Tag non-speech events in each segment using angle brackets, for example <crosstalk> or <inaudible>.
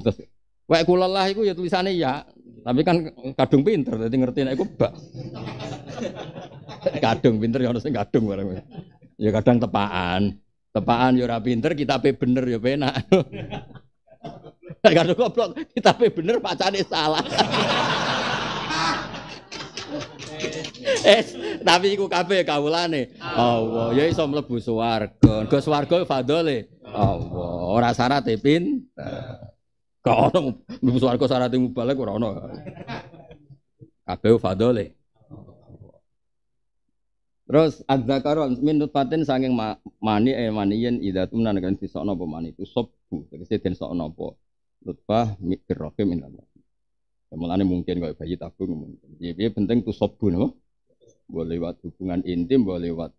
Terus wae kula lah iku ya tulisane ya, tapi kan kadung pinter dadi ngerti nek iku bak. <laughs> kadung pinter ya ono sing kadung bareng. Ya kadang tepaan. Tepaan ya ora pinter, kitabe bener ya penak. Kadung goblok, kitabe bener pacane salah. <laughs> Eh, tapi iku kabeh kawulane. Allah, ya iso mlebu swarga. Gus swarga ya fadole. Allah, ora syarat e pin. Kau ono mlebu swarga syarat mubalek ora ono. Kabeh fadole. Terus adzakaron min nutfatin saking mani eh yen idza tumnan kan sisokno apa mani itu sobu tegese den sokno apa nutfah mikrofi min Allah. ini ya, mungkin kau bayi tabung mungkin. Jadi ya, penting tu sobu napa? Boleh lewat hubungan intim, boleh lewat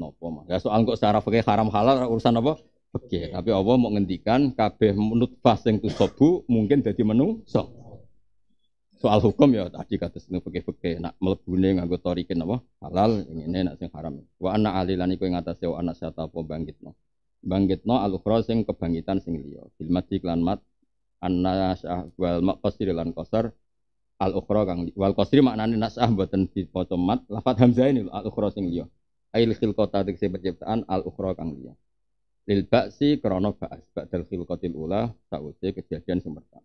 nopo mah. Ya soal kok secara fakih haram halal urusan apa? Oke, tapi Allah mau ngendikan kabeh nutfah sing sobu mungkin jadi menungso. Soal hukum ya tadi kata sing peke-peke nak mlebune nganggo torikin apa halal ngene nak sing haram. Wa anna alilani kowe ngatasé wa anna syata apa bangkitno. Bangkitno al sing kebangkitan sing liya. Bil mati lan mat anna syah wal maqsir lan kosar al ukhra kang wal qasri maknane nasah mboten dipocomat lafat hamzah ini al ukhra sing liya ail khilqata tegese penciptaan al ukhra kang liya lil baksi krono ba'as ba'dal khilqatil ula sause kejadian sing pertama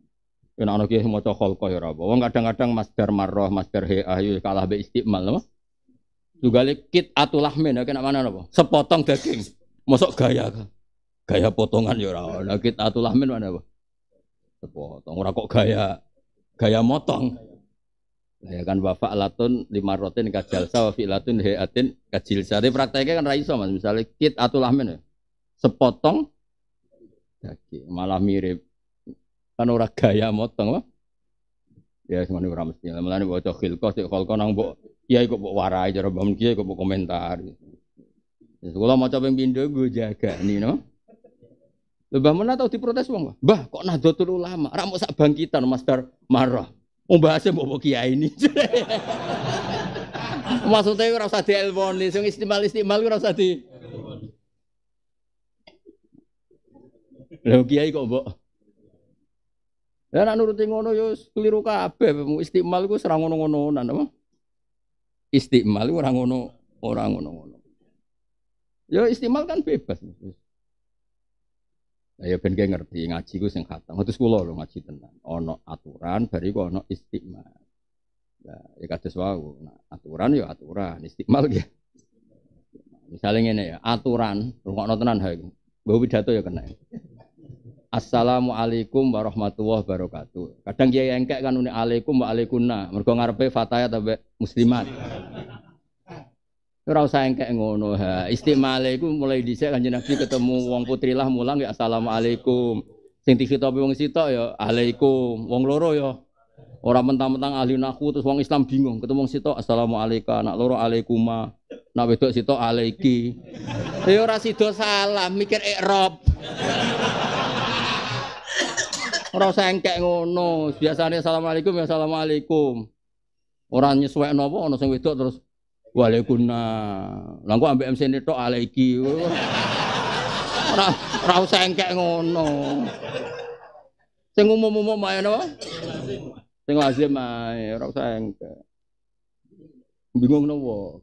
yen ana ki maca ya wong kadang-kadang masdar marrah masdar he ayu ya kalah be istimal apa tugale kit atulah lahmin ya kena mana apa sepotong daging mosok gaya gaya potongan ya rabo kit atulah mana apa sepotong ora kok gaya gaya motong Ya kan bapak latun lima rotin kajalsa wafi latun atin kajil sari prakteknya kan raiso mas. Misalnya kit atulah lahmin ya sepotong daging ya, malah mirip kan ora gaya motong wah ya semuanya ora mesti malah nih bocok khilko sih kalau kau nang bo kiai kok bo warai cara bangun kiai kok bu komentar ya, sekolah mau coba pindah gue jaga nih no lebah mana tahu diprotes bang bah kok nahdlatul ulama ramu sak bangkitan mas dar marah mau bahasnya bu bok kiai ini <laughs> maksudnya gue rasa di elvon nih sing istimal istimal gue rasa di Lho kiai kok mbok. Lah nek nuruti ngono yo keliru kabeh Istimal ku serangono ngono nan apa? Istiqmal ora ngono ora ngono-ngono. Yo istimal kan bebas. Nah, ya ben ngerti ngaji ku sing khatam. Terus kula lho ngaji tenan. Ana aturan ku ana istimal. Nah, ya kados wau. aturan ya aturan, istimal ya. Misalnya ini ya, aturan, rungokno tenan ha iku. pidato ya kena. Ya. Assalamualaikum warahmatullahi wabarakatuh. Kadang kiai engkek kan unik alaikum wa alaikunna. Mergo ngarepe fatayat tabe muslimat. Ora usah engkek ngono ha. Istimale iku mulai dhisik Kanjeng Nabi ketemu wong putri lah mulang ya assalamualaikum. Sing dikitopi wong sitok ya alaikum. Wong loro ya Orang mentang-mentang ahli naku terus wong Islam bingung. Ketemu wong sitok assalamualaikum, nak loro alaikuma, nak wedok sitok alaiki. Ya ora sida salah, mikir ikrob. Rau usah engkek ngono. biasanya assalamualaikum ya assalamualaikum orang nyesuai nopo ana sing wedok terus walaikuna Lah ambil ambek MC tok alaiki. Ora usah engkek ngono. Sing umum-umum ae napa? Sing lazim ae, ora usah engkek. Bingung nopo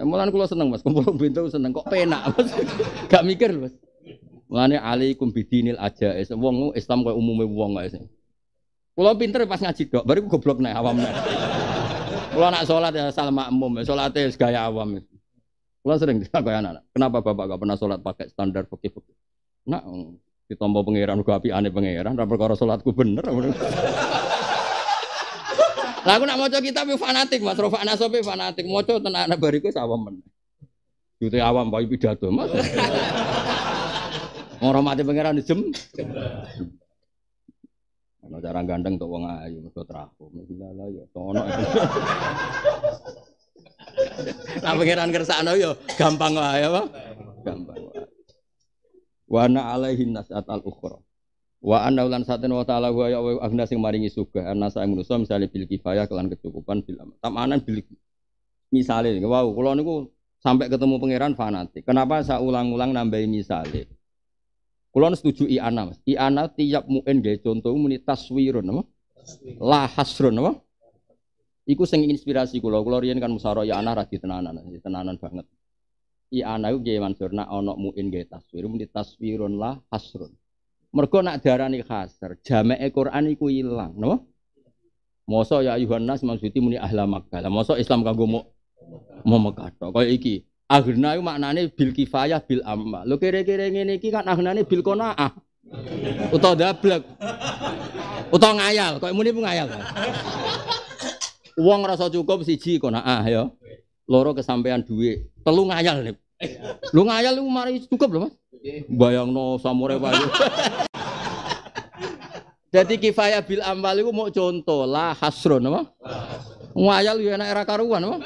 Ya, Mulan kulo seneng mas, kumpul bintang seneng kok penak mas, gak mikir mas. Mulane alaikum bidinil aja es. Wong Islam kayak umumnya wong guys. Kalau pinter pas ngaji dok, gue goblok nek awam nek. Kalau nak sholat ya asal makmum, sholat es gaya awam. Kalau sering kita kayak anak kenapa bapak gak pernah sholat pakai standar fakih fakih? Nak di hmm, ditompo pangeran api aneh pangeran, ora kalau sholatku bener. Lah aku nak maca kita, fanatik, Mas Rofa Nasopi fanatik, maca tenan bariku sawam men. Jute awam bayi pidato, Mas. Ngormati pangeran jem. Ana cara gandeng tok wong ayu mergo trakum. Lha ya ono. Lah pangeran kersakno ya gampang wae apa? Gampang wae. Wa ana alaihi nasat al ukhra. Wa anna ulan satin wa ta'ala wa ya agna sing maringi sugih anasa ing manusa misale bil kifayah kelan kecukupan bil tamanan bil misale wow kula niku sampai ketemu pangeran fanatik. Kenapa saya ulang-ulang nambahi misale? Kulon setuju i'ana, Mas. I'ana tiap muin gaya contoh muni taswirun nama lah hasrun nama Iku sing inspirasi kulo. Kulo rian kan musara i'ana tenanan rasi tenanan banget. I'ana ana nggih Mansur nak ono muin gaya taswir muni taswirun lah hasrun. Mergo nak ni khasar. jameke Quran iku ilang, nama Masa ya ayuhan nas maksudi muni ahla Makkah. Lah masa Islam kagumu mau mau Mekah. Kaya iki, akhirnya itu maknanya bil kifayah bil amma. Lo kira-kira ini kira kan ini bil konaah atau dablek. atau ngayal, kok ini pun ngayal. kan? uang rasa cukup siji kona'ah ya. Loro kesampaian duit, telu ngayal nih. Lu ngayal lu mari cukup loh Mas. bayang no samurai bayu Jadi kifayah bil amal itu mau contoh lah hasron apa? Ngayal ya enak era karuan apa?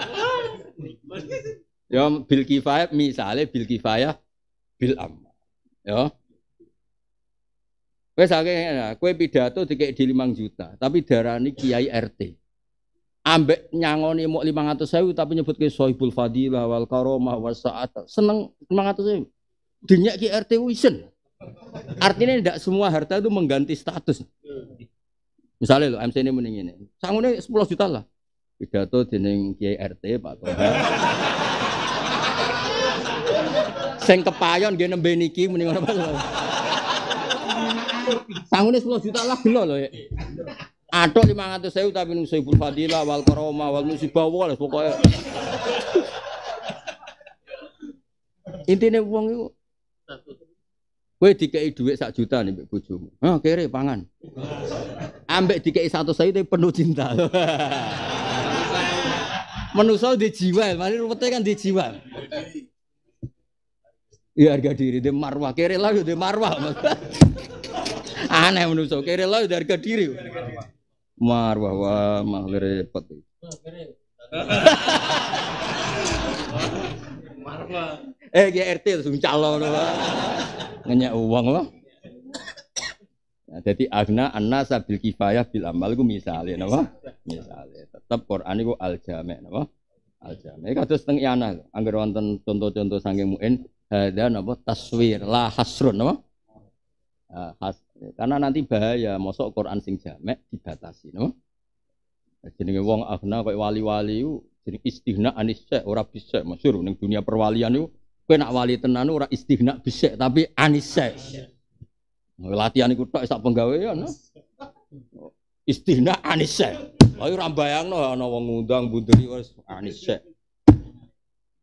Ya bil kifayah misalnya bil kifayah bil am. Ya. Kowe saking kowe pidato dikek di 5 juta, tapi darani kiai RT. Ambek nyangoni mau ribu tapi nyebut ke Sohibul Fadilah wal Karomah wa Sa'at. Seneng 500.000. Dinyak ki RT wisen. Artinya tidak semua harta itu mengganti status. Misalnya lo MC ini mending ini, sanggupnya 10 juta lah. Pidato dening Kiai RT Pak Toha. Sing kepayon nggih nembe niki muni ngono Pak. Sangune 10 juta lah gelo lho. Atok 500.000 tapi nung ibu fadila wal karoma wal musibah wal pokoke. Intine wong iku Kowe dikei dhuwit sak juta nih mbek bojomu. Hah, kere pangan. Ambek dikei satu sayu tapi penuh cinta. Menusa di jiwa, mari rupete kan di jiwa. Ya harga diri, dia marwah. Kere lah, dia marwah. <laughs> Aneh menurut saya. Kere lah, dia harga diri. Marwah, wah, mah repot. <laughs> eh, GRT langsung calon. Ngenyak uang lah. Nah, jadi agna anna sabil kifayah bil amal ku misalnya, napa? Misale. Tetep Quran iku al jami' napa? Al jami'. Kados teng iana angger wonten contoh-contoh saking muin hada eh, napa taswir la hasrun napa? Eh, has, karena nanti bahaya mosok Quran sing jamek dibatasi napa? Eh, jenenge wong agna kok wali-wali ku jeneng istihna anis ora bisa masyhur ning dunia perwalian itu kowe nak wali tenan ora istihna bisa tapi anis nah, Latihan iku tok sak penggawean. Ya, istihna anis. Ayo ora bayangno ana wong ngundang bunderi wis anis.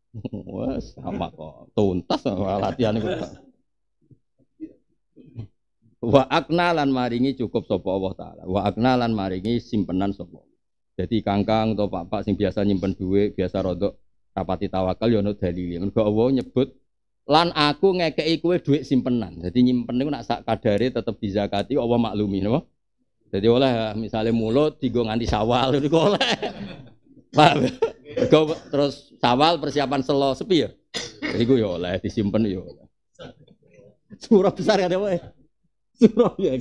<laughs> Wes sama kok. Tuntas latihan itu. Wa aknalan maringi cukup sopo Allah taala. Wa aknalan maringi simpenan sopo. Jadi kangkang atau pak-pak sing biasa nyimpen duit, biasa rodok rapati tawakal yono ya dalili. Enggak, Allah nyebut lan aku ngekei kue duit simpenan. Jadi nyimpen itu nak sak tetap tetep dizakati Allah maklumi no? Jadi oleh misalnya mulut digo nganti sawal <laughs> itu oleh. Mergo terus sawal persiapan selo sepi ya. Iku ya oleh disimpen ya oleh. Surah besar kan ya wae. Surah ya.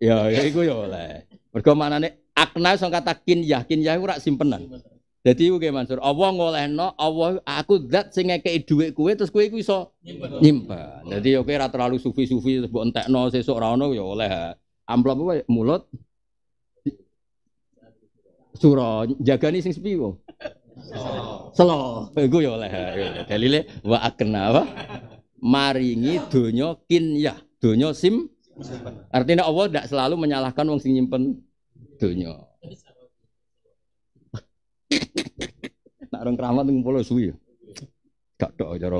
Ya ya iku ya oleh. Mergo manane akna sing kata kin yakin ya ora simpenan. Jadi oke Mansur, Allah ngolehno, Allah aku zat sing ngekeki dhuwit kowe terus kowe iku iso nyimpen. Dadi yo ya kowe ora terlalu sufi-sufi terus mbok entekno sesuk ora ono ya oleh. Amplop wae ya? mulut. Suro, nih sing sepi wong. Selo. gue ya oleh. Ya. Dalile wa kenapa maringi maringi donya ya donya sim. Artinya Allah tidak selalu menyalahkan wong sing nyimpen donya. Nak orang keramat ngumpul suwi. Ya. Gak doa cara.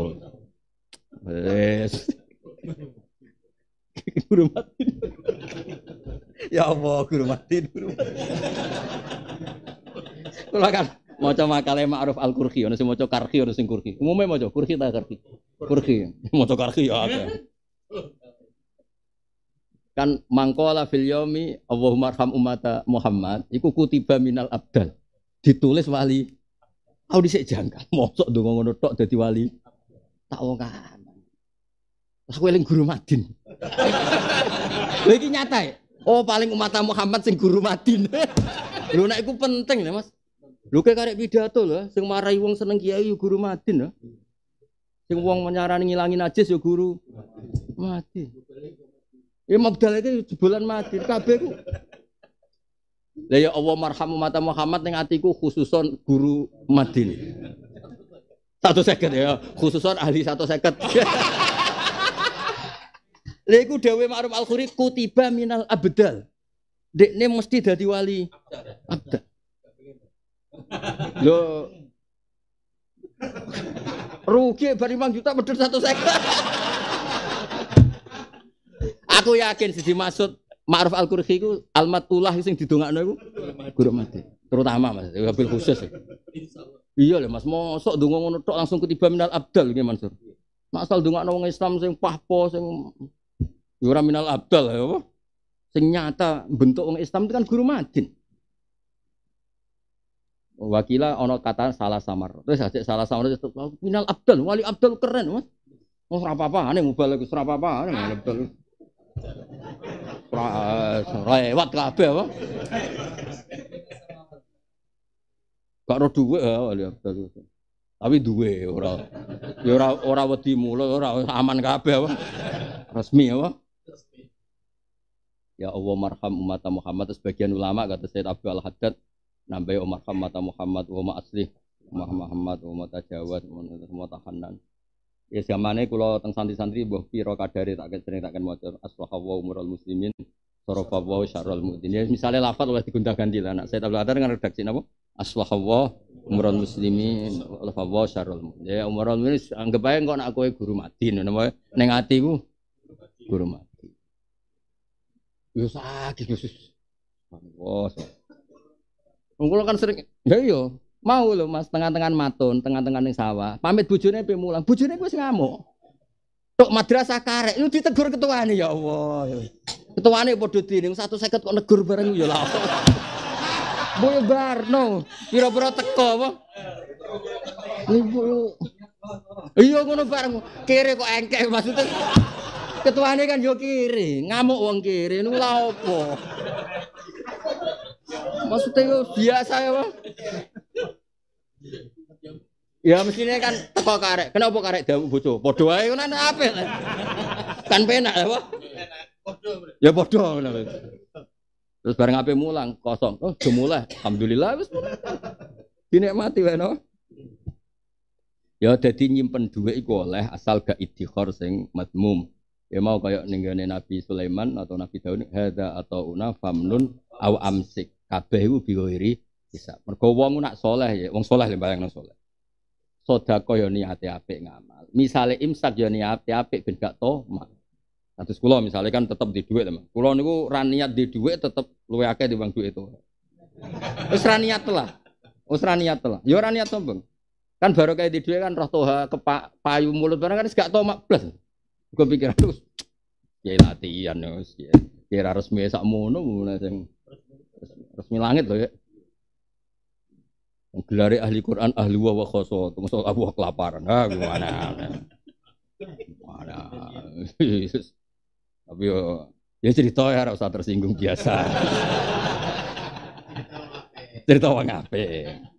Wes guru mati. ya Allah, guru mati, guru mati. Kula kan maca makalah ma'ruf al-kurhi, ono sing maca karhi, ono sing mau Umume maca kurhi ta karhi. mau <laughs> Maca karhi ya oke. Kan mangkola fil Allahumma arham ummata Muhammad iku kutiba minal abdal. Ditulis wali. Aku dhisik jangkal, mosok ndonga ngono tok wali. Tak wong Terus kowe eling guru madin. lagi nyata ya. Oh paling umat Muhammad sing guru madin. lu naikku iku penting ya Mas. lu kayak karek pidato loh sing marai wong seneng kiai guru madin loh Sing wong menyarani ngilangin aja sih guru mati. Ya mabdal itu jebolan mati kabeh ku. Lah ya Allah marham umat Muhammad ning atiku khususon guru madin. Satu seket ya, khususon ahli satu seket. <laughs> Lha iku Ma'ruf Al-Khuri kutiba minal abdal. dek ne mesti dadi wali abdal. Lo, Rugi bari juta medhur satu sekar. Aku yakin sih maksud Ma'ruf Al-Qurhi iku almatullah sing didongakno iku guru mati. Terutama Mas, wabil khusus. Ya. Iya lho Mas, mosok donga ngono tok langsung ketiba minal abdal nggih Mansur. Masal dongakno wong Islam sing pahpo sing Yura ya minal abdal ya apa? Ternyata bentuk orang Islam itu kan guru madin. Oh, Wakilah ono kata salah samar. Terus aja salah samar itu minal abdal, wali abdal keren mas. Oh serapa apa? Aneh lagi, serapa apa? Aneh minal abdal. Lewat abe, apa? Gak ro duwe ya wali abdal. Tapi duwe ora. Ya ora ora wedi orang ora aman kabeh apa? Resmi apa? Ya Allah marham umat Muhammad. sebagian ulama kata Said Abu Al Haddad nambahi Umar Muhammad Muhammad wa asli Umar Muhammad wa tajawat wa tahanan. Ya zamane kula teng santri-santri mbuh pira kadare tak sering tak maca asbaha wa umurul muslimin sarafa wa syarrul mudin. Ya misale lafal oleh digonta-ganti lah anak Said Abdul Haddad kan redaksi napa? Asbaha wa umurul muslimin sarafa wa syarrul mudin. Ya umurul muslimin anggap ae engko nak kowe guru mati napa ning atiku guru mati. Yo sakit Gus. Wah. Wong kan sering ya yo mau lho Mas tengah-tengah matun, tengah-tengah ning sawah. Pamit bojone pe mulang. Bojone wis ngamuk. Tok madrasah karek lu ditegur ketuane ya Allah. Ketuane padha dining 150 kok negur bareng ya lah. Boyo barno, pira-pira teko apa? Iya ngono bareng. Kere kok engke maksudnya. Ketuane kan yo kiri, ngamuk wong kiri niku lha opo? Maksudnya yo biasa ya, Bang. Ya mestinya kan teko karek. Kenapa karek damu bojo? Padha wae ngono apik. Kan penak ya, Pak. Ya padha ngono. Terus bareng apa? mulang kosong. Oh, jemuleh. Alhamdulillah wis. Dinikmati wae no. Ya dadi nyimpen dhuwit iku oleh asal gak idikhor sing madmum. Ya mau kayak ninggalin Nabi Sulaiman atau Nabi Daud hada atau una famnun aw amsik. Kabeh iku biwiri bisa. Mergo wong nak soleh ya, wong soleh le bayangno soleh. Sodako yo ya niate apik ngamal. Misale imsak yo ya niate apik ben gak mak Atus kula misalnya kan tetep di dhuwit, teman. Kula niku ra niat di dhuwit tetep luwe akeh bang dhuwit itu. Wis ra niat telah. Wis ra niat telah. Yo ya ra niat sombong. Kan baru kayak di dhuwit kan roh toha kepak payu mulut barang kan gak mak plus Gue pikir harus ya latihan ya, kira resmi sak mono sing resmi langit loh ya. Gelari ahli Quran ahli wa khoso, terus aku kelaparan. Ah gimana? gimana, Tapi yo ya cerita ya harus usah tersinggung biasa. <laughs> cerita wong apik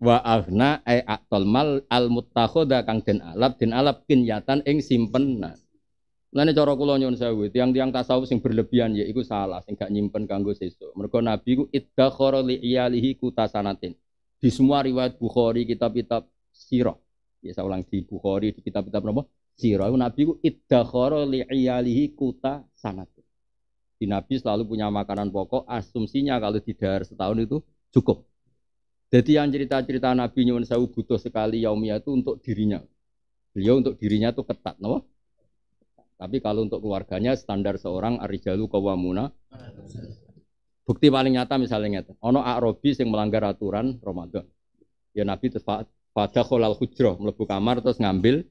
wa afna e aktol mal al mutahoda kang den alap den alap kinyatan ing simpenan nah, nah Lane cara kula nyuwun sewu, tiang-tiang tasawuf sing berlebihan ya iku salah, sing gak nyimpen kanggo sesuk. Mergo Nabi ku iddakhara li iyalihi kutasanatin. Di semua riwayat Bukhari, kitab-kitab siro Ya saya ulang di Bukhari, di kitab-kitab napa? siro. Nabi ku iddakhara li iyalihi kutasanatin. Di Nabi selalu punya makanan pokok, asumsinya kalau di dar setahun itu cukup. Jadi yang cerita-cerita Nabi Nyuwun Sewu butuh sekali Yaumia itu untuk dirinya. Beliau untuk dirinya itu ketat, no? Tapi kalau untuk keluarganya standar seorang Arijalu Kawamuna. Bukti paling nyata misalnya Ono arobi yang melanggar aturan Ramadan. Ya Nabi terus pada kholal hujroh melebu kamar terus ngambil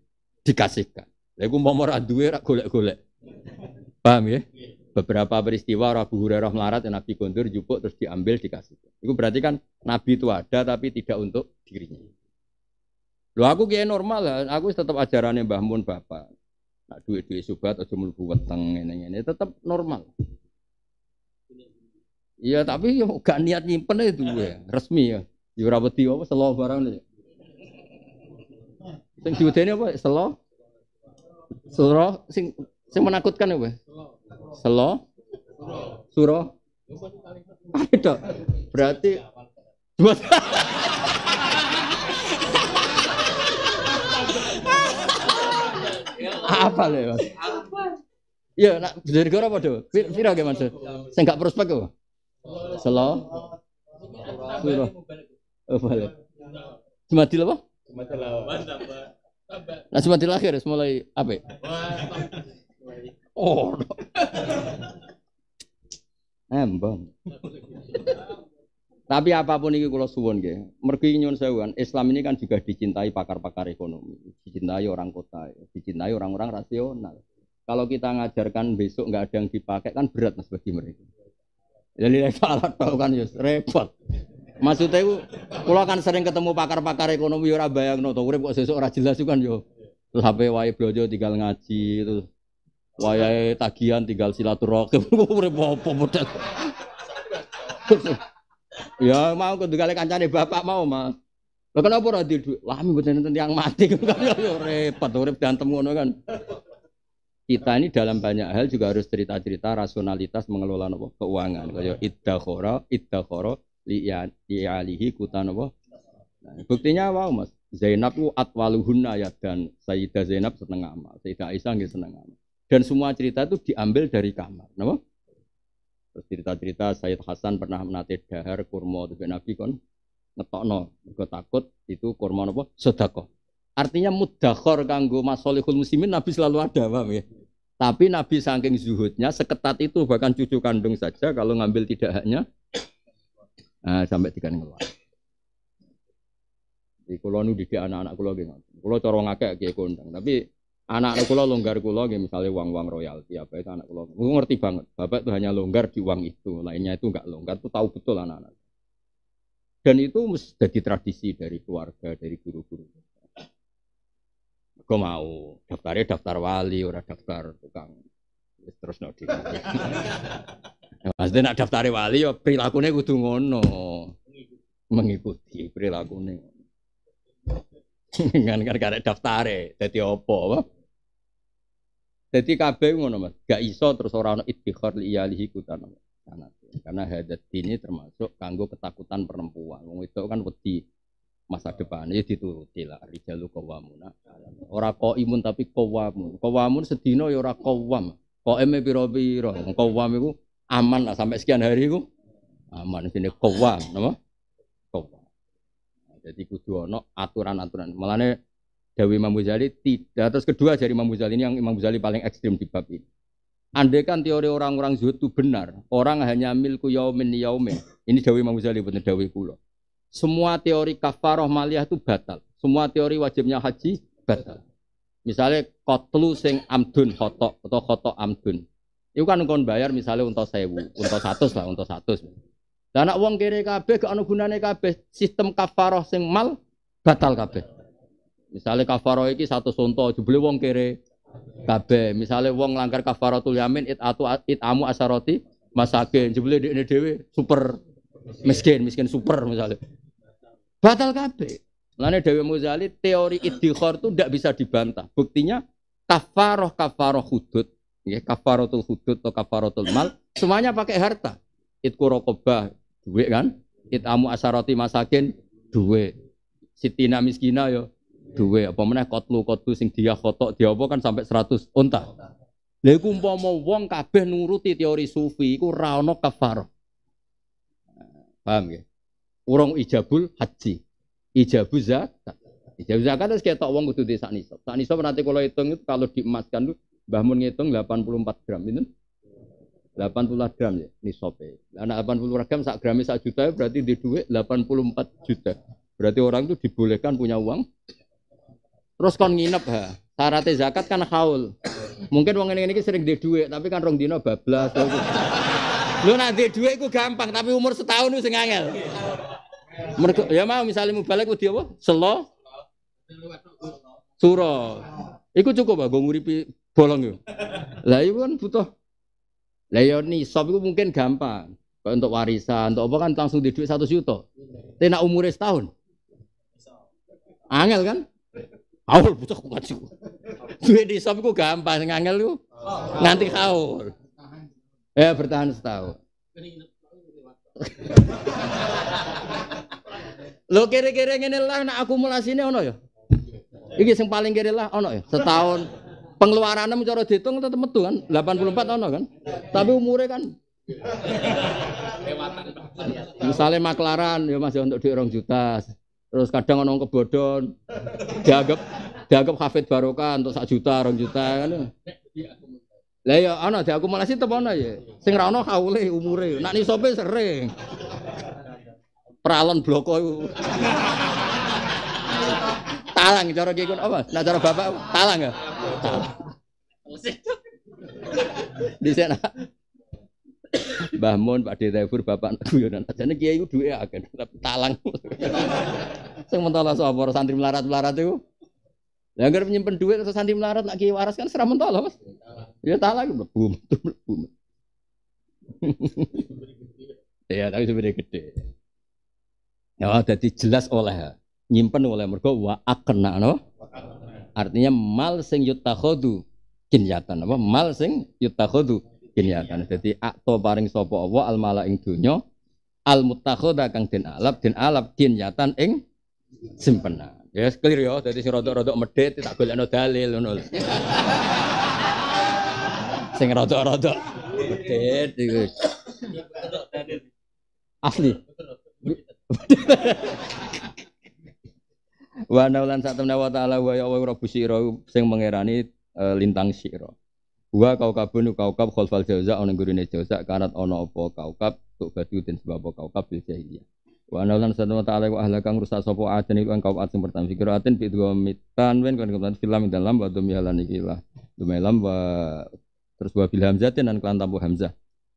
dikasihkan. Lagu mau mau duwe golek-golek. Paham ya? beberapa peristiwa Abu Hurairah melarat dan ya Nabi Gondor jupuk terus diambil dikasih. Itu berarti kan Nabi itu ada tapi tidak untuk dirinya. Lo aku kayak normal lah, aku tetap ajarannya Mbah Mun Bapak. Nah, duit duit subat atau buat teng ini ini tetap normal. Iya tapi ya gak niat nyimpen itu ya, resmi ya. Ya ora apa selo barang ini. Sing diwedeni apa selo? Selo sing sing menakutkan ya. Selo? Suro? Itu. Ah, Berarti dua. apa lho? Ya, nak dari apa padha. Viral ge Mas? Saya nggak prospek kok. Selo. Suro. Oh, balik. Jumadil apa? Jumadil awal. Nah, Jumadil akhir mulai apa? Oh. No. Embang. Tapi apapun ini kalau suwon ya, mergi nyun sewan. Islam ini kan juga dicintai pakar-pakar ekonomi, dicintai orang kota, dicintai orang-orang rasional. Kalau kita ngajarkan besok nggak ada yang dipakai kan berat mas bagi mereka. Jadi salah <laughs> tahu kan Yus, ya, repot. Maksudnya itu, kalau kan sering ketemu pakar-pakar ekonomi orang bayang no, urip kok sesuk ora jelas itu kan yo. Terus HP wae belajar tinggal ngaji terus wayai ya, ya, tagihan tinggal silaturahim. <laughs> Urip apa model. Ya mau ketika kancane bapak mau mah. lha kenapa ora di dhuwit? Lah mboten nenten yang mati <laughs> yo ya, repot urip diantem ngono kan. Kita ini dalam banyak hal juga harus cerita-cerita rasionalitas mengelola nopo keuangan. Kaya iddakhara iddakhara alihi kuta nopo. Nah, buktinya wow Mas. Zainab ku atwaluhunna ya dan Sayyidah Zainab seneng amal, Sayyidah Aisyah nggih seneng amal. Dan semua cerita itu diambil dari kamar. Kenapa? Terus cerita-cerita Sayyid Hasan pernah menate dahar kurma tuh Nabi kon ngetokno mergo takut itu kurma napa? Sedekah. Artinya mudakhor kanggo masolihul muslimin Nabi selalu ada, paham ya? Tapi Nabi saking zuhudnya seketat itu bahkan cucu kandung saja kalau ngambil tidak haknya nah, sampai tiga keluar. Di kulo nu anak-anak kulo gini. Kulo corong akeh kayak kondang. Tapi anak anak longgar kula nggih misalnya uang uang royalti apa itu anak kula. gue ngerti banget bapak itu hanya longgar di uang itu lainnya itu enggak longgar itu tahu betul anak anak dan itu jadi tradisi dari keluarga dari guru guru gue mau daftarnya daftar wali orang daftar tukang terus no di <laughs> maksudnya nak daftar wali ya perilakunya kudu ngono mengikuti perilakunya Dengan <laughs> kan karek daftare ya, apa apa jadi kabeh ngono Mas, gak iso terus ora ono ibtikhar li iyalihi kutana. Karena hadat ini termasuk kanggo ketakutan perempuan. Wong itu kan wedi masa depan ya dituruti lah rijalu Orang Ora imun tapi qawamun. Qawamun sedina ya ora qawam. Qaime pira-pira. Qawam iku aman lah sampai sekian hari iku. Aman sini qawam, napa? Qawam. Jadi kudu ono aturan-aturan. Melane Dawi Imam Ghazali tidak. Terus kedua dari Imam Ghazali ini yang Imam Ghazali paling ekstrim di bab ini. Andai kan teori orang-orang zuhud itu benar, orang hanya milku yaumin yaumin. Ini Dawi Imam Ghazali benar Dawi Kulo. Semua teori kafaroh maliyah itu batal. Semua teori wajibnya haji batal. Misalnya kotlu sing amdun khotok atau khotok amdun. Itu kan kon bayar misalnya untuk sewu, untuk satu lah, untuk satu. Dan anak uang kiri kabeh, gak ada gunanya kabeh. Sistem kafaroh sing mal batal kabeh. Misalnya kafaro iki satu contoh, jebule wong kere kabe. Misalnya wong langgar tul yamin it atu it amu asaroti masakin jebule ini dewi super miskin, miskin super misalnya. Batal kabe. Lainnya Dewi Muzali teori idikhor itu tidak bisa dibantah. Buktinya kafaro kafaro hudud, ya, kafarotul hudud atau kafarotul mal, semuanya pakai harta. Itku kurokoba duit kan? amu asaroti masakin, duit. Sitina miskina yo, duwe apa meneh kotlu kotlu sing dia kotok dia apa kan sampai seratus unta. Oh, Lha iku umpama wong kabeh nuruti teori sufi iku ra ono kafarah. Paham ya? Urung ijabul haji. Ijabu zakat. Ijabu zakat terus ketok wong kudu desa niso Sak niso nanti kalau hitung itu kalau diemaskan lu Mbah Mun ngitung 84 gram itu 80 gram ya nisope. Lah 80 gram sak gramnya sak juta berarti di duit 84 juta. Berarti orang itu dibolehkan punya uang Terus kon nginep ha. syarat zakat kan haul. Mungkin wong ini ini sering di dhuwit, tapi kan rong dino bablas. Lu nanti duit ku gampang, tapi umur setahun itu sengangel angel. ya mau misalnya balik udah apa? Selo. Suro. Iku cukup gue nguripi bolong yuk. Lah itu kan butuh. Lah ya nih, sob itu mungkin gampang. untuk warisan, untuk apa kan langsung di duit satu juta. Tapi nak setahun. Angel kan? Haul butuh kuat sih. Duit di shop gue gampang, ngangel lu. Nanti haul. Ya bertahan setahun. Lo kira-kira ini lah nak ini ono ya? Iki yang paling kira lah ono ya, setahun. Pengeluarannya hitung dihitung tetap metu kan, 84 ono kan. Tapi umurnya kan Misalnya maklaran ya masih untuk di orang juta, Terus kadang orang kebodohan dianggap dianggap hafid barokah untuk satu juta, orang juta kan. Lah ya aku diakumulasi sih ana ya. Sing kau ono kaule umure. Nak nisope sering. peralon bloko itu Talang cara ki apa? Nah cara bapak talang ya. Talang. Mbah Mun, Pak Direvur, Bapak guyonan. Ajane kiai iku duwe akeh tapi talang. Sing soal sapa santri melarat-melarat itu. Lah anggere menyimpan duit atau santri melarat nak kiai waras kan seram mentolo, Mas. Ya talang mlebu, mlebu. Ya tapi sebenarnya gede. Ya jadi jelas oleh nyimpen oleh mereka wa akna no. Artinya mal sing yutakhodu jinjatan apa mal sing yutakhodu kiniatan. Ya, Jadi akto paring sopo Allah al mala ing dunyo al muttakhadha kang den alap den alap kinyatan ing simpena. Ya yes, clear ya. Jadi si rodok-rodok medhit tak no dalil nol. sing rodok-rodok medet. iku. Asli. Wa naulan satamna wa ta'ala wa ya wa rabbusira sing mengerani eh, lintang sira. Wa kau kabun kau kab kholfal jauza ana gurune jauza kanat ana apa kau kab tuk batu den sebab apa kau kab bil jahiliyah. Wa ana lan sadwa ta'ala wa kang rusak sapa aden iku kau sing pertama figur aden bi dua mitan wen kan kemudian filam dalam wa dum iki lah. Dumailam wa terus wa bil hamzatin dan kelan tampu hamzah.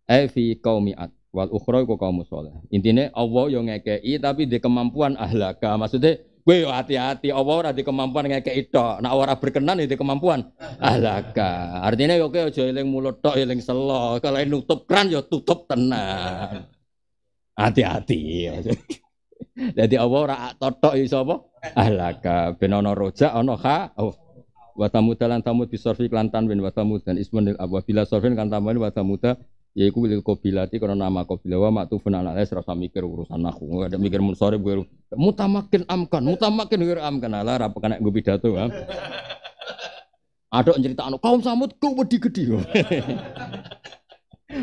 kau fi qaumiat wal ukhra iku kaum saleh. Intine Allah yo ngekei tapi di kemampuan ahlaka. Maksudnya Gue hati-hati, Allah ora di kemampuan ngekek itu. Nak ora berkenan ya itu kemampuan. Alaka. Ah, Artinya oke, kowe aja eling mulut tok, eling selo. Kalau nutup kran yo tutup tenang. Hati-hati. Jadi <laughs> Allah ora totok iso apa? Alaka. Ah, Benono roja ono ana kha. Oh. Wa tamudalan tamud bisorfi kelantan ben wa tamudan ismun abwa bila sorfin kan tamudan wa tamudan yaiku wil kobilati karena nama kobila wa maktufun ala alais rasa mikir urusan aku nggak ada mikir munsharif gue mutamakin amkan mutamakin gue amkan ala rapa kena gue pidato ha Adok cerita anu kaum samud kau wedi gede <laughs>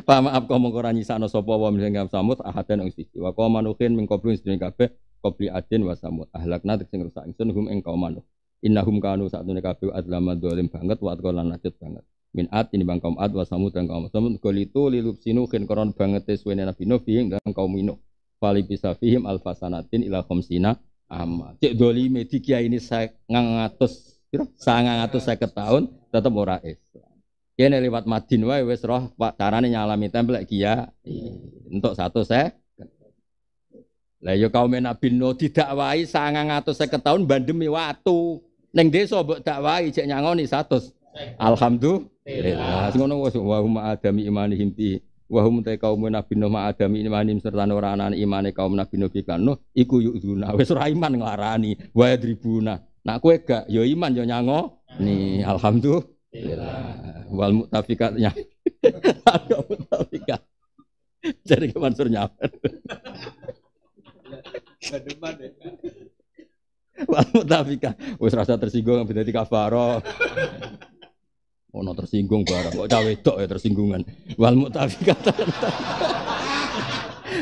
Pak maaf kau mengkora nyisano sopo wa misalnya kaum samud ahaten ing sisi wa kau manukin min qablun kafe kabeh qabli wa samud ahlak tek sing rusak ingsun hum ing kau manuh. Innahum kanu satune kabeh adlama dolim banget wa atqalan banget min at ini bang kaum ad wasamu dan kaum samud kol itu lilup sinu kin koron banget teswene nabi nuh fihim dan kaum minuh fali bisa fihim alfasanatin ila khomsina amma cek doli medikia ini saya ngangatus saya ngangatus saya ketahun tetap ora Islam kini lewat Madin wae wes roh pak carane nyalami templek kia untuk satu saya lah yo kaum Nabi Nuh sangangatus 950 tahun bandemi watu neng desa mbok dakwai cek nyangoni 100 Alhamdulillah. Ngono wis wa hum adami imanihim himpi. wa hum ta kaum nabi no ma adami imanihim serta ora anane imane kaum nabi nabi fi no kan. iku yuzuna wis ora iman nglarani wa yadribuna. Nak kowe gak ya iman ya nyango. Nih alhamdulillah. Wal mutafikatnya. Ada mutafikat. Jadi ke Mansur nyaman. Gademan ya. Wal mutafikah. Wis rasa tersinggung berarti kafaro. Oh, no tersinggung barang kok cawe tok ya tersinggungan. Wal mutafika.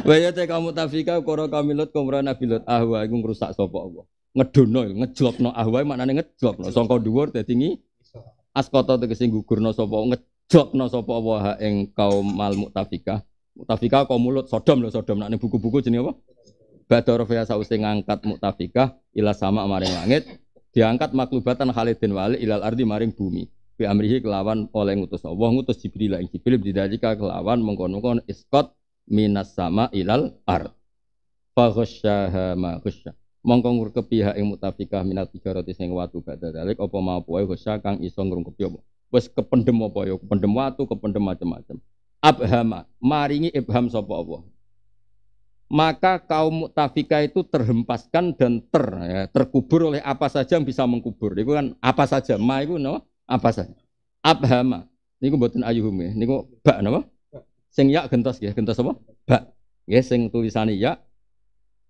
Waya teh kamu tafika koro kami kamilut kumra nabilut ahwa iku ngrusak sopok Allah. Ngedono ya, ngejlokno ahwa Songko ngejlokno sangka teh tinggi. ngi askota tegese gugurno sopok ngejlokno no apa ha wah kaum mal mutafika. Mutafika kau mulut Sodom loh, Sodom Nanti buku-buku jenis apa? Badar fa sausi ngangkat mutafika ila sama maring langit diangkat maklubatan Khalid bin Walid ilal ardi maring bumi bi amrihi kelawan oleh ngutus Allah ngutus Jibril lah Jibril bidalika kelawan mengkonkon, mengkon iskot minas sama ilal ar fa ghasyaha ma ghasya mongko ngurkepi ha ing mutafikah minat tijarati sing watu badal dalik apa mau poe ghasya kang iso ngurkepi apa wis kependem apa ya kependem watu kependem macam-macam abhama maringi ibham sapa Allah maka kaum mutafika itu terhempaskan dan ter ya, terkubur oleh apa saja yang bisa mengkubur. Itu kan apa saja, ma itu no? apa saja abhama gue buatin ayuhum ya gue bak nama sing ya gentos ya gentos apa bak ya sing tulisannya ya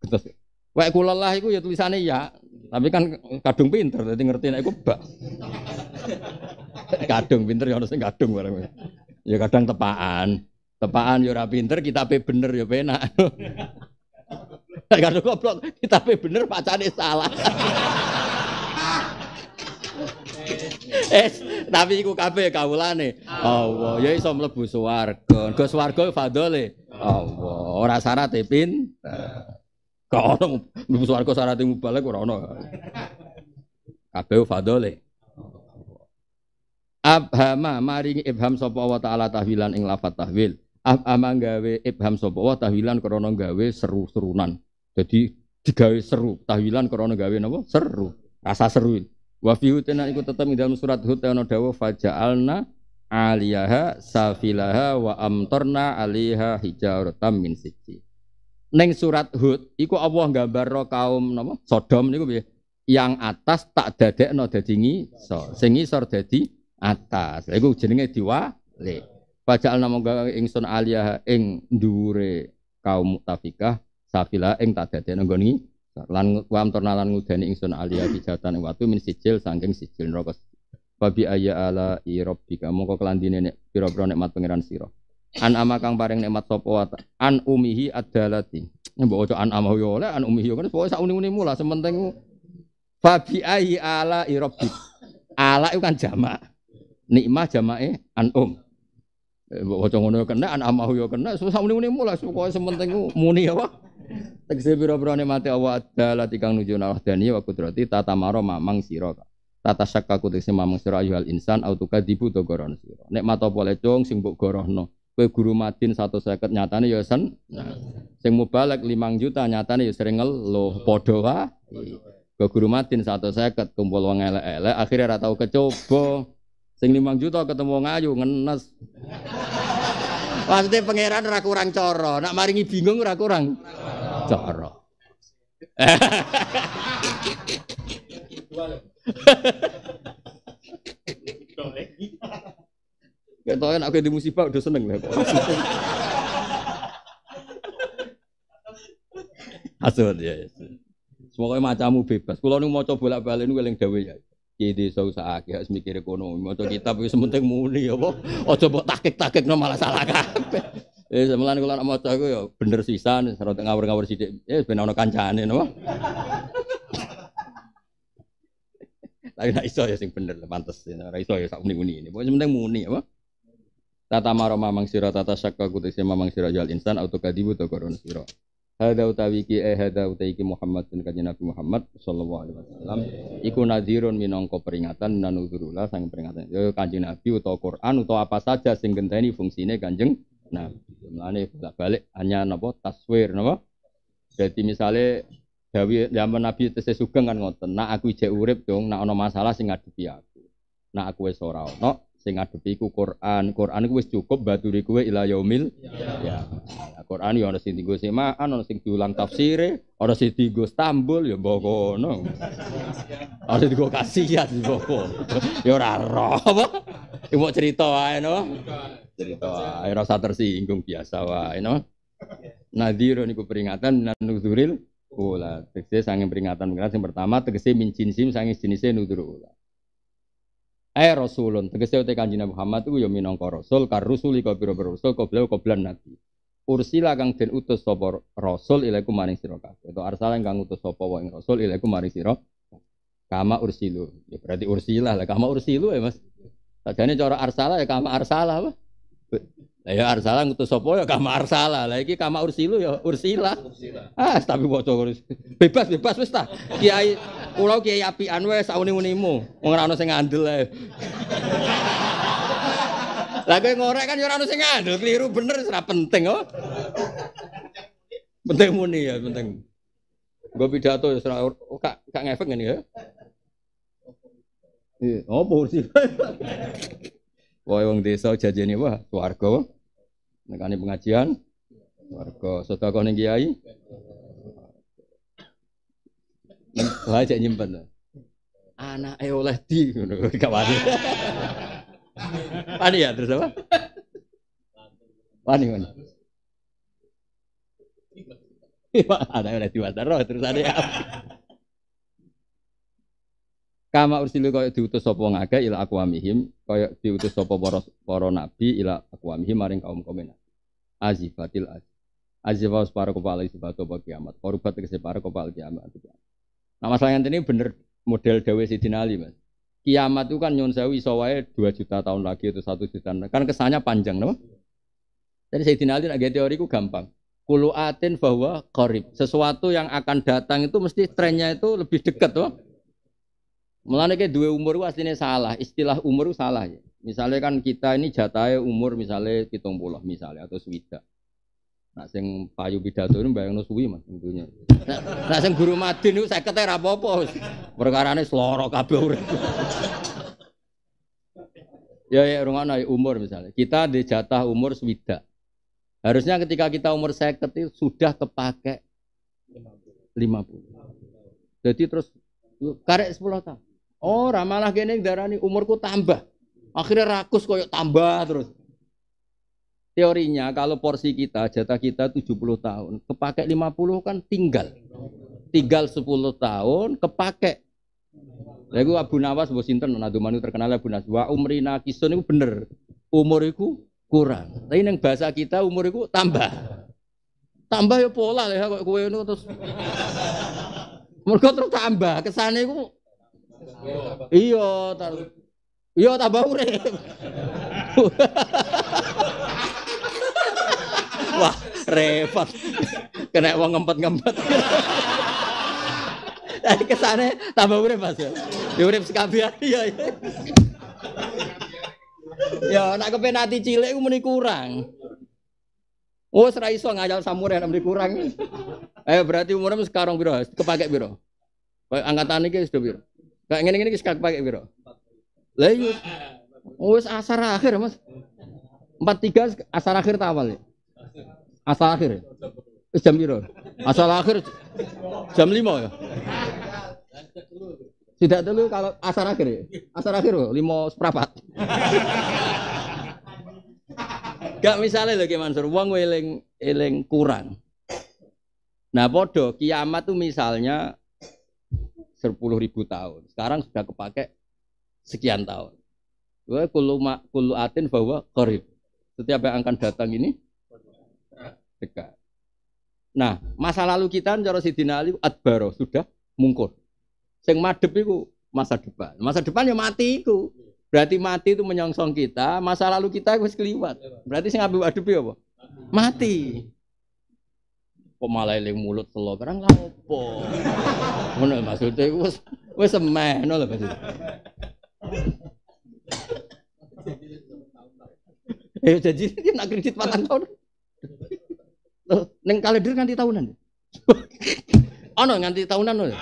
gentos wa kula itu ya tulisannya ya, tapi kan kadung pinter jadi ngerti nih gue bak. <laughs> kadung pinter ya harusnya kadung barang. Ya kadang tepaan. Tepaan ya pinter pinter, pe bener ya penak. <laughs> kadang goblok, pe bener pacane salah. <laughs> Es, tapi iku kabeh kawulane Allah. Ya iso mlebu swarga. Go swarga fadole Allah. Ora syarat e pin. Kok ono mlebu swarga syarat mubalek ora ono. Kabeh fadole. Abhama maring ibham sapa wa taala tahwilan ing lafat tahwil. Abhama gawe ibham sapa wa tahwilan krana gawe seru-serunan. Jadi digawe seru, tahwilan krana gawe napa? Seru. Rasa seru. Wa fi hutena iku tetep ing dalam surat Hud ana dawuh faja'alna aliyaha safilaha wa amtorna aliha hijaratan min sijji. Neng surat Hud iku Allah gambar kaum napa Sodom niku piye? Yang atas tak dadekno dadi ngisor, sing ngisor dadi atas. Lha iku jenenge diwale. Faja'alna monggo ingsun aliyaha ing dure kaum mutafikah safilaha ing tak dadekno goni lan wam tornalan ngudani ingsun alia bijatan watu min sijil sangking sijil neraka babi ayya ala irabbika mongko kelandine nek pira-pira nikmat pangeran sira an ama kang paring nikmat sapa an umihi adalati mbok ojo an ama yo oleh an umihi kan pokoke sak uni mula sementing babi ayya ala irabbik ala itu kan jamak nikmah jamake an um eh, mbok ojo ngono kena an ama yo kena sak uni-uni mula pokoke sementing muni apa Tegese pira-pirane awak Allah adalah tikang nuju Allah dani wa kudrati tata maro mamang sira. Tata syakka kutekse mamang sira ayuhal insan autuka dibu to goron sira. Nek mata pole cung sing mbok gorohno. Kowe guru madin 150 nyatane ya sen. Sing mubalek 5 juta nyatane ya sering lo padha wae. Ke guru madin 150 kumpul wong elek-elek akhire ora tau kecoba. Sing 5 juta ketemu wong ayu ngenes. Maksudnya pangeran ora kurang coro. nak maringi bingung ora kurang cara. Ketok enak di musibah udah seneng lah Asal ya. Semoga ya. macammu bebas. Kalau nu mau coba bolak balik nu yang dewi ya. Jadi harus mikir ekonomi. Mau kitab itu sementing muni ya, boh. Oh coba takik takik no malah salah kape. Eh semelan kula nak maca aku ya bener sisan serot ngawur-ngawur sithik. Eh ben ana kancane napa? Tapi <laughs> nak iso ya sing bener pantes. Ya. Ora iso ya sak muni-muni ini. Pokoke penting muni apa? Tata maroma mamang sira tata syakka kutese mamang sira jal ya insan auto kadibu to koron sira. Hada utawi ki eh hada utawi ki Muhammad bin kanjeng Nabi Muhammad sallallahu alaihi wasallam iku nadhirun minangka peringatan nan sang peringatan. Yo kanjeng Nabi utawa Quran utawa apa saja sing genteni fungsine kanjeng Nah, mulane bolak-balik hanya nopo taswir nopo. Jadi misalnya Dawi zaman Nabi tesih sugeng kan ngoten, nak aku ijek urip dong, nak ono masalah sing ngadepi aku. Nak aku wes ora ana sing ngadepi ku Quran. Quran ku wis cukup baturi kowe ila yaumil ya. Nah, ya. Quran yo ana sing dienggo semaan, ana sing diulang tafsire, ana sing dienggo stambul ya mbok kono. Ana dienggo kasihan mbok kono. Ya ora roh apa? Ibu cerita ae no cerita wae rasa tersinggung biasa wae no nadhir niku peringatan nuzuril ula tegese sange peringatan peringatan yang pertama tegese min jinsim sange jinise nuzur ula Eh Rasulun, tegese utek kanjeng Muhammad iku ya minangka rasul kar rusul iku pira rasul koblo koblan nabi. Ursila kang den utus sapa rasul ilaiku maring sira kabeh. to arsala kang utus sapa wae ing rasul ilaiku maring sira kama ursilu. Ya berarti ursilah lah kama ursilu ya Mas. Sajane cara arsala ya kama arsala apa? Lah ya arsala ngutus sapa ya kama arsala. Lah iki kama ursilu ya ursila. Ah, tapi waca Bebas bebas wis ta. Kiai pulau kiai api wis sauni-unimu. Wong ora ono sing ngandel Lah kowe ngorek kan ya ora ngandel, keliru bener ora penting oh. penting muni ya penting. Gue pidato ya oh, kak kak ngefek ini ya. Iya, oh, ursila. Wah, wong desa jajeni wah keluarga. Nekane pengajian warga. kau nengi ayi. Lah cek nyimpen. Anak eh oleh di <laughs> kawan. Pani <laughs> ya terus apa? Wani mana? <laughs> Anak oleh di terus ada apa? Kama ursilu kaya diutus sapa ngakeh ila aqwamihim, kaya diutus sapa para para nabi ila aqwamihim maring kaum kaum nabi. Azifatil az. Azifah para kepala batu bagi kiamat. Korubat tegese para kepala kiamat. Nah masalah yang ini bener model Dawe Ali mas. Kiamat itu kan nyun sewu iso wae 2 juta tahun lagi atau 1 juta. Kan kesannya panjang no? Jadi Sayyidina Ali nak teori ku gampang. Kulu atin bahwa korib. Sesuatu yang akan datang itu mesti trennya itu lebih dekat loh. Mulane ke dua umur aslinya salah, istilah umur salah ya. Misalnya kan kita ini jatai umur misalnya pitung puluh misalnya atau swida. Nah sing payu pidato ini bayang suwi Mas tentunya. Nah, sing guru mati nih saya kata apa-apa. Perkarane sloro kabeh urip. ya ya naik umur misalnya. Kita di jatah umur swida. Harusnya ketika kita umur saya itu sudah kepake lima puluh Jadi terus karek sepuluh tahun. Oh Ora malah darah darani umurku tambah. Akhirnya rakus koyok tambah terus. Teorinya kalau porsi kita, jatah kita 70 tahun, kepake 50 kan tinggal. Tinggal 10 tahun, kepake Lha iku Abu Nawas mbok sinten Nadumanu terkenal Abu Nawas. Wa umri kisun iku bener. Umur iku kurang. Tapi yang bahasa kita umur iku tambah. Tambah ya pola lha kok kowe terus. Mergo terus tambah, kesane iku Iya, tar. Iya tambah <laughs> urip. Wah, repot. Kena wong ngempet-ngempet. Dari kesane tambah urip Mas. Ya urip ya, sekabian iya ya. Ya nak kepenati cilik ku muni kurang. Oh, serai iso ngajal samurai nek kurang. Eh berarti umurnya sekarang biro, kepake biro. Angkatan ini sudah biro. Kayak ngene-ngene wis kak pakai piro? Lah iya. Oh, wis asar akhir, Mas. empat tiga asar akhir tawal awal. Ya? Asar akhir. Ya? Wis jam piro? Asar akhir jam lima ya. Tidak dulu kalau asar akhir ya. Asar akhir loh, lima seperempat. Gak misalnya lagi Mansur, uang eling eling kurang. Nah bodoh kiamat tuh misalnya sepuluh ribu tahun. Sekarang sudah kepake sekian tahun. Wa kullu ma kullu atin bahwa qarib. Setiap yang akan datang ini dekat. Nah, masa lalu kita cara Sidina Ali adbaro sudah mungkur. Sing madepiku masa depan. Masa depan ya mati Berarti mati itu menyongsong kita, masa lalu kita harus keliwat. Berarti sing ngambil adepi ya apa? Mati kok malah eling mulut telo barang lah opo <laughs> ngono maksudnya wis wis semeh ngono lho maksudnya Ayo janji iki nak kredit patang tahun. Loh, neng kalender nganti tahunan. Ya? <laughs> Ono nganti tahunan loh.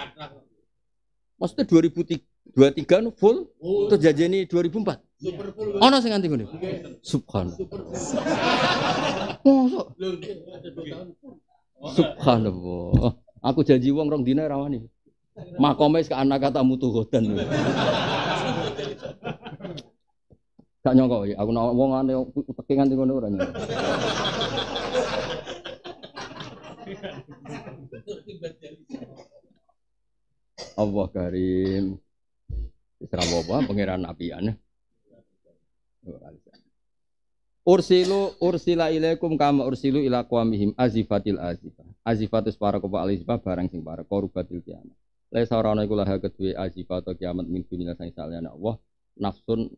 Maksudnya 2023 23 no full, oh. terus janjeni 2004. Super full. Oh no, nganti gue. Subhan. Super full. ada 2 tahun. Oh. Subhanallah. Aku janji wong rong dina rawani. Makome ke anak kata mutu hodan. Tak nyongkok ya, aku nawa wong ane tekingan di ora nyongkok. Allah karim. Wis ra pangeran apian. Ursilu ursila ilaikum kama ursilu ila qawmihim azifatil azifa. Azifatus para kopa alizifah barang sing para korubatil kiamat. Laisa ora ana iku laha kedue atau kiamat min dunia sang saliyane Allah nafsun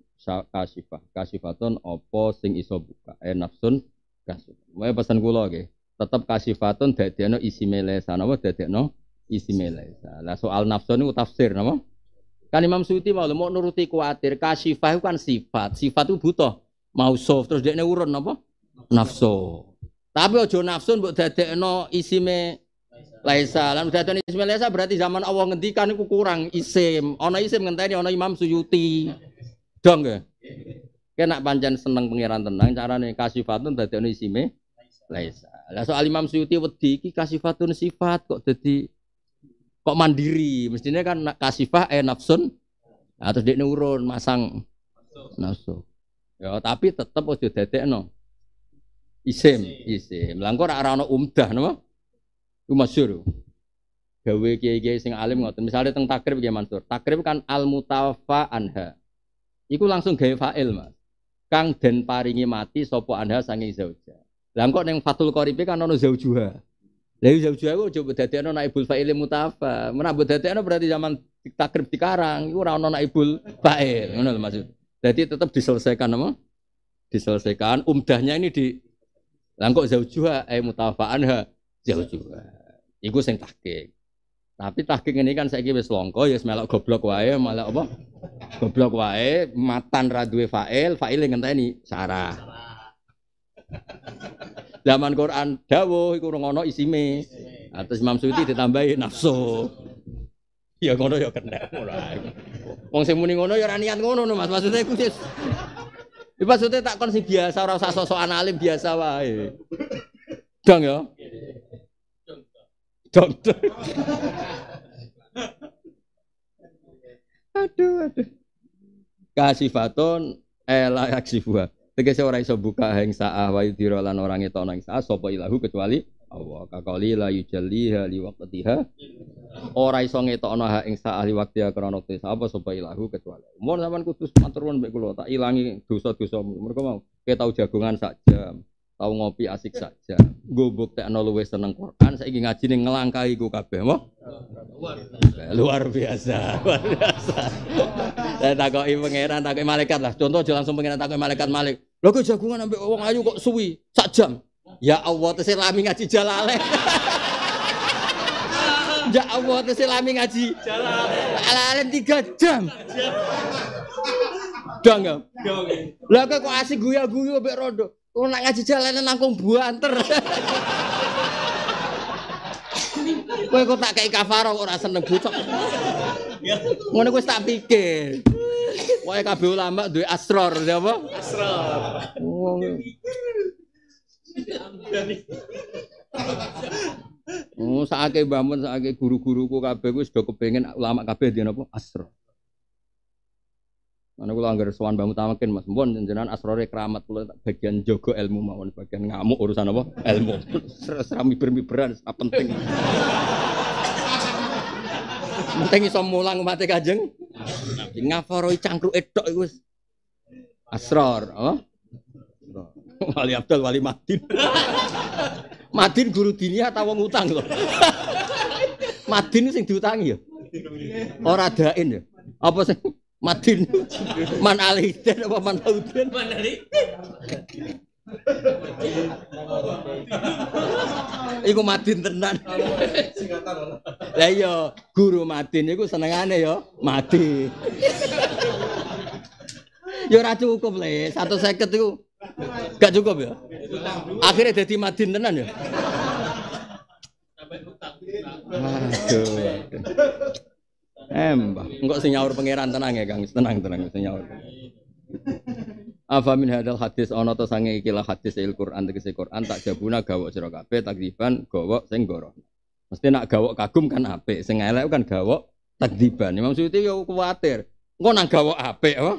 kasifah. Kasifatun apa sing iso buka. Eh nafsun kasifah. Mulai pesan kula nggih. Tetep kasifatun dadekno isi melesan apa dadekno isi melesan. Lah soal nafsun niku tafsir napa? Kan Imam Suyuti mau nuruti kuatir kasifah itu kan sifat. Sifat itu butuh mausuf terus dia urun apa nafsu tapi ojo nafsu mbok no isime Laisa lan no isime Laisa berarti zaman Allah ngendikan itu kurang isim ono isim ngenteni ono Imam Suyuti dong ya kena panjang seneng pangeran tenang carane kasifatun no isime Laisa lah soal Imam Suyuti wedi kasih kasifatun sifat kok jadi kok mandiri mestinya kan kasifah eh nafsun nah, dia urun masang nafsu Ya, tapi tetap ojo detek Isim, isim. isem. engko ora ana umdah no. Ku masyhur. Gawe kiai-kiai sing alim ngoten. Misalnya teng takrib kiai Mansur. Takrib kan al mutawafa anha. Iku langsung gawe fa'il, Mas. Kang den paringi mati sopo anha sanging zauja. Lah neng Fatul Qorib kan ana zaujuha. Lah iya, zaujuha coba ojo dadekno naibul fa'il mutafa. Menak dadekno berarti zaman takrib dikarang iku ora naibul fa'il. Ngono lho maksud. Jadi tetap diselesaikan apa? Diselesaikan. Umdahnya ini di langkok zaujuha eh mutafaan ha zaujuha. Iku sing tahqiq. Tapi tahqiq ini kan saiki wis longko ya melok goblok wae malah apa? Goblok wae matan ra duwe fa'il, fa'ile ngenteni sarah. Zaman Quran dawuh iku ngono isime. Atas Imam Suti ditambahi nafsu ya ngono ya kena wong sing muni ngono ya ora niat ngono no Mas maksudnya iku wis maksudnya tak kon sing biasa ora usah sosok analim biasa wae dong ya dong aduh aduh kasifaton ela eh, aksifua tegese ora iso buka hengsa ah wa yudhira lan orange ngetokno ing sapa ilahu kecuali Allah kakali la yujalliha liwaqtiha ora iso ngetokno ha ing sak ahli ya krana wektu sapa sapa ilahu kecuali mun sampean kudu matur nuwun mbek tak ilangi dosa-dosamu mergo mau ke tau jagongan sak jam ngopi asik saja gubuk nggo buktekno luwih seneng Quran saiki ngaji ning ngelangkahi ku kabeh luar biasa luar biasa saya takoki pangeran takoki malaikat lah contoh jalan langsung pangeran takoki malaikat malik lho kok jagongan ambek wong ayu kok suwi sak jam Ya Allah, terus lami ngaji jalale. ya Allah, terus lami ngaji jalale. Jalale 3 jam. Udah enggak? Lah kok asik guya-guyu mbek rondo. Kok nak ngaji jalane nangkung buanter. Kowe kok tak kei kafaro kok ora seneng bocok. Ngono kuwi tak pikir. Wae kabeh ulama duwe asror, ya apa? Asror. Oh, saake bangun saake guru-guruku kabeh wis do kepengin ulama kabeh dina apa asro. Mana kula anggere sowan bangun tamakin Mas, mbon jenengan asrore keramat kula bagian jogo ilmu mawon bagian ngamuk urusan apa? Ilmu. Serami bermiberan apa penting. Penting iso mulang umat Kanjeng. Ngafaroi cangkruk edok iku wis asror, oh. <laughs> Wali Abdul, Wali Madin. <laughs> Madin guru dinia atau wong utang loh. <laughs> Madin sing diutangi ya. Ora dain ya. Apa sih? Madin. Man aliden apa man tauden? Man Iku Madin tenan. Lah iya, guru Madin iku senengane ya Madin. Ya ora cukup le, 150 iku Gak cukup ya? Akhirnya jadi madin tenan ya. Aduh. Embah, enggak senyawur pangeran tenang ya Kang, tenang tenang senyawur. Afa min hadal hadis ana ta sange ikilah hadis il Quran tegese Quran tak jabuna gawok sira kabeh takdiban gawok sing goro. Mesti nak gawok kagum kan apik, sing elek kan gawok takdiban. Imam Suyuti yo kuwatir. Engko nang gawok apik apa?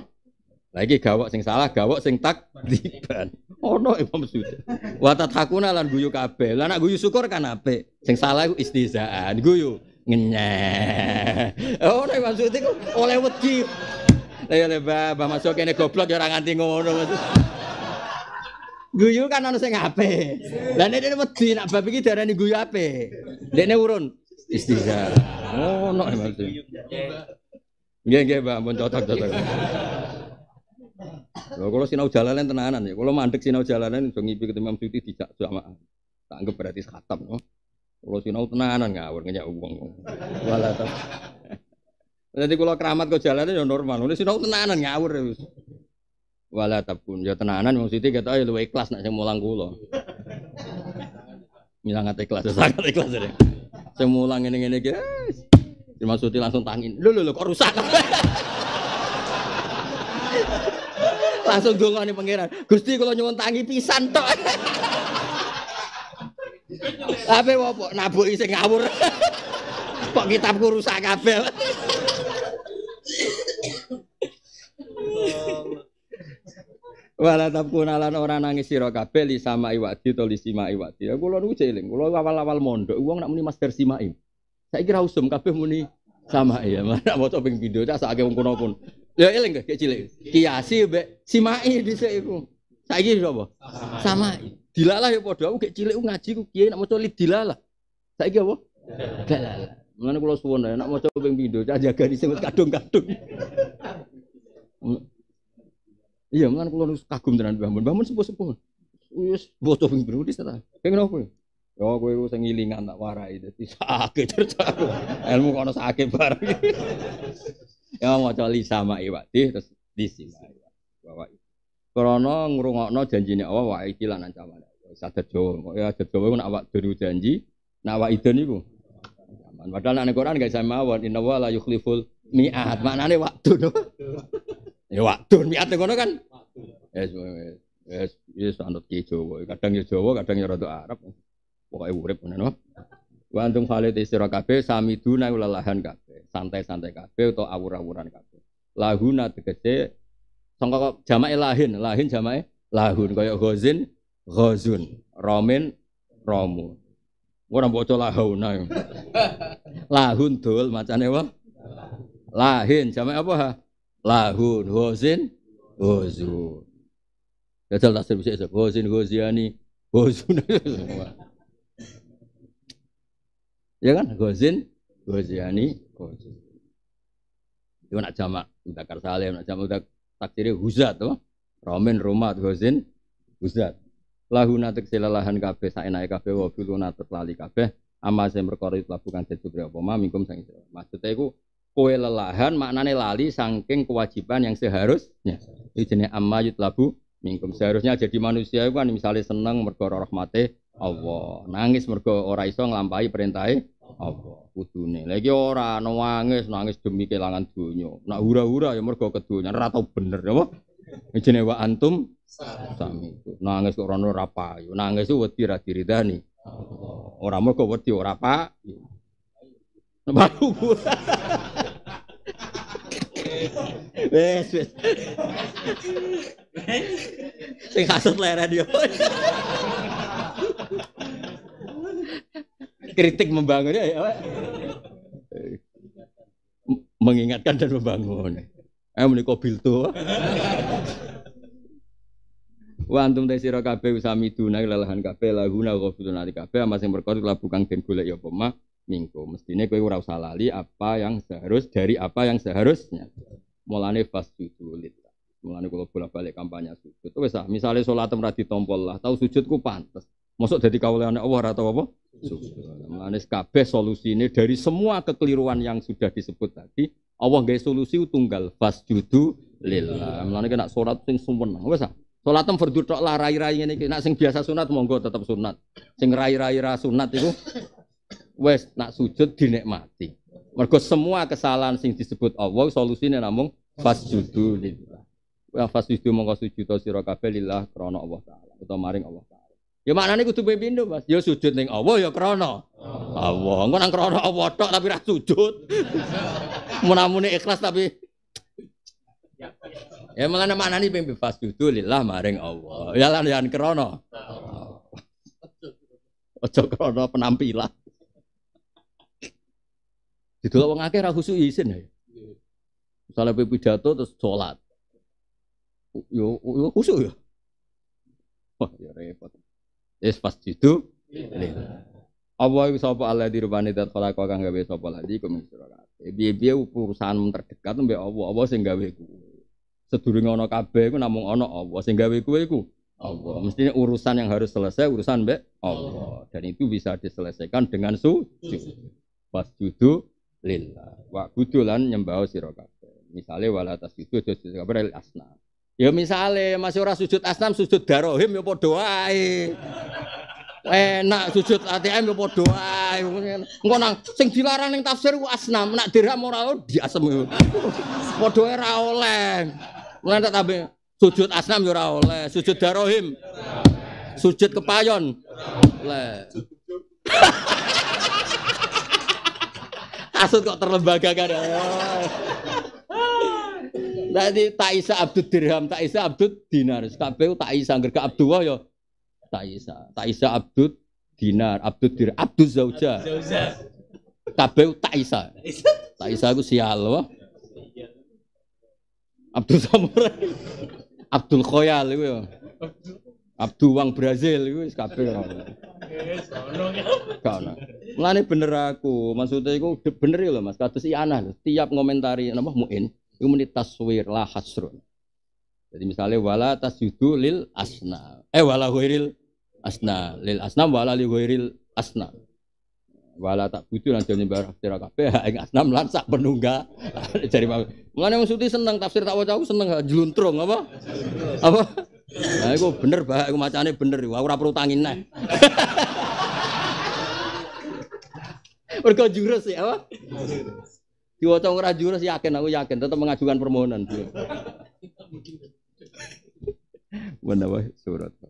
Lagi gawok sing salah, gawok sing tak diban. Ono Imam Suyuti. Wa tak lan guyu kabeh. Lah nak guyu syukur kan apik. Sing salah iku istizaan. Guyu ngenyeh. Ono Imam Suyuti ku oleh wedi. Lah ya Mbah, Mbah masuk kene goblok ya ora nganti ngono. Guyu kan ono sing apik. Lah nek dene wedi nak bab iki diarani guyu apik. Dene urun istizaan. Ono Imam Suyuti. Nggih nggih Mbah, mun cocok-cocok. Lho kula sinau jalanan tenanan ya. Kalau mandek sinau jalanan iso ngipi ketemu Imam Suti dijak jamaah. Tak anggap berarti khatam. No? sinau tenanan ngawur ngenyak uang. Wala ta. Jadi kalau keramat kau jalanan ya normal. Ini sinau tenanan ngawur. Ya. Wala pun ya tenanan Imam Suti ketok ya luwe ikhlas nak sing mulang kula. Milangat ikhlas, ya, sangat ikhlas ya. Sing mulang ngene-ngene guys. Imam Suti langsung tangin. Lho lho kok rusak. <laughs> Langsung nih pangeran. Gusti kalau nyuwun tangi pisan tok. Tapi wopo nabu isi ngawur. Kok kitabku rusak kabel. Wala tabkun alan ora nangis sira kabeh li sama iwati to li sima iwati. Ya kula niku jeling, kula awal-awal mondok wong nak muni master simai. Saiki ra usum kabeh muni sama ya. Mana mau ping pindho tak agak wong kono pun. Ya eling gak cilik. Kiasi mbek simai dhisik iku. Saiki sapa? Sama. Dilalah ya padha aku gak cilik ngaji ku kiai nak maca li dilalah. Saiki apa? Dilalah. Mulane kula suwun nek maca ping pindho cah jaga dhisik wis kadung-kadung. Iya, mulane kula kagum tenan Mbah Mun. Mbah Mun sepuh-sepuh. Wis boto ping pindho wis ta. Ping nopo? Ya aku ya, ku sing ngilingan tak warai dadi sakit cerita <laughs> aku. Ilmu kono sakit bareng. Ya mau li sama iwati terus di sima bawa Krana ngrungokno janjine Allah wa iki lan ancaman. Ya, sadar Jawa, ya sadar Jawa nek awak dulu janji, nek awak idon niku. Padahal nek Quran gak sama mawon inna wa la yukhliful mi'at. Maknane waktu no. <laughs> Ya waktu mi'at ngono kan. Yes, yes, yes, anut ki Jawa. Kadang ya Jawa, kadang ya rada Arab. Pokoknya urip ngono. Wa antum khalid isra kabeh samiduna lelahan kabeh, santai-santai kabeh atau awur-awuran kabeh. Lahuna tegese sangka jamae lahin, lahin jamae lahun kaya ghazin ghazun, ramin romu. Ora mbok lahauna. <laughs> Lahun dul macane wae. Lahin jamae apa ha? Lahun ghazin ghazun. Ya Jajal tasir bisa Ghazin ghaziani ghazun. <laughs> Ya kan? Gozin, Goziani, Gozin. Itu nak jamak mudakar salim, nak jamak mudak takdiri huzat tuh. Romin rumat Gozin, huzat. Lahu natek silalahan kabeh saenake kabeh wa filuna tetlali kabeh amma saya perkara labu kang dadi apa ma mingkum sang itu. Maksudnya iku kowe lelahan maknane lali saking kewajiban yang seharusnya. Itu jenis amma labu mingkum seharusnya jadi manusia itu kan misalnya seneng mergo rahmate Allah. Nangis mergo ora iso nglampahi perintahe Allah. Kudune. Lagi ora nangis, nangis demi kehilangan dunia. Nak hura-hura ya mergo kedunya ora tau bener ya apa? Jenenge wa antum sami. Nangis kok ora ora payu. Nangis wedi ra diridani. Ora mergo wedi ora payu. Baru <laughs> Wes wes. Sing hasut leren yo. <laughs> kritik membangun ya, ya. mengingatkan dan membangun. Eh menika biltu. Wa antum ta sira kabeh usami duna lelahan kabeh lahuna ghafilun nanti kabeh masih sing perkara la bukan golek ya apa mingko mestine kowe ora usah lali apa yang seharus dari apa yang seharusnya. Mulane fasjudu sulit Mulane kula bolak-balik kampanye sujud. Wis ah Misalnya salat ora ditompol lah, tau sujudku pantas. Maksud jadi kauliannya Allah atau apa? Manis kabeh ini dari semua kekeliruan yang sudah disebut tadi, Allah gawe solusi tunggal judu lillah. Mulane kena surat sing sumeneng. Wis ah. Salat fardhu tok lah rai-rai ini. Nak sing biasa sunat monggo tetap sunat. Sing rai-rai rai sunat itu wes nak sujud dinikmati. Mergo semua kesalahan sing disebut Allah namun namung judu lillah. Wa judu monggo sujud sira sirokabe lillah krono Allah taala atau maring Allah taala. Ya maknane kudu pindho, Mas. Ya sujud neng Allah ya krana. Oh. Allah. Engko nang krana Allah tok tapi ra sujud. <laughs> Munamune ikhlas tapi Ya malah maknane ping bebas kudu lillah maring Allah. Ya lan yan ojo krono krana penampilan. Didelok wong akeh ra khusyuk isin ya. Misalnya pidato terus sholat. Yo, yo khusyuk ya. Wah, ya repot. Is itu lillah. Apa iku sapa Allah di rupane dat khalaqa kang gawe sapa lali kum sira Piye-piye urusan terdekat mbek Allah, apa sing gawe kuwe. Sedurunge ana kabeh iku namung ana Allah sing gawe kuwe iku Allah. Mestinya urusan yang harus selesai urusan mbek Allah. Dan itu bisa diselesaikan dengan sujud. Fasjudu lillah. Wa kudulan nyembah sira kabeh. Misale wala tasjudu aja sira kabeh asna. Ya misalnya masih orang sujud asnam sujud darohim ya padha wae. Enak sujud ATM ya padha wae. nang sing dilarang ning tafsir ku asnam, nak dirham ora diasem. Padha ora oleh. Mulane tak tambe sujud asnam ya ora oleh, sujud darohim. Sujud kepayon. Oleh. <laughs> Asut kok terlembaga kan. Tadi tak isa abdud dirham, tak isa abdud dinar. Kabeh tak isa ngger gak abdu yo. Ya. tak isa. Tak isa abdud dinar, abdud dir, abdud zauja. Kabeh tak isa. Tak isa aku sial wah. Abdul Samurai. Abdul Khoyal iku ya. Abdul Wang Brazil iku wis kabeh. Wis ono. Ya. Mulane bener aku, maksudnya iku bener lho Mas, kados ianah iya lho, tiap ngomentari napa muin. Iku muni taswir la hasrun. Jadi misalnya wala tasyudu lil asna. Eh wala ghairil asna. Lil asna wala li ghairil asna. Wala tak butuh nanti nyebar barang sira ing asnam melansak penungga. Cari <laughs> Jadi mulane wong suti seneng tafsir tak waca aku seneng jluntrung apa? Apa? Nah, iku bener bah, iku macane bener. Aku ora perlu tangin neh. <laughs> Mergo jurus ya apa? Diwaca ora jurus yakin aku yakin tetap mengajukan permohonan. <laughs> Menawa surat.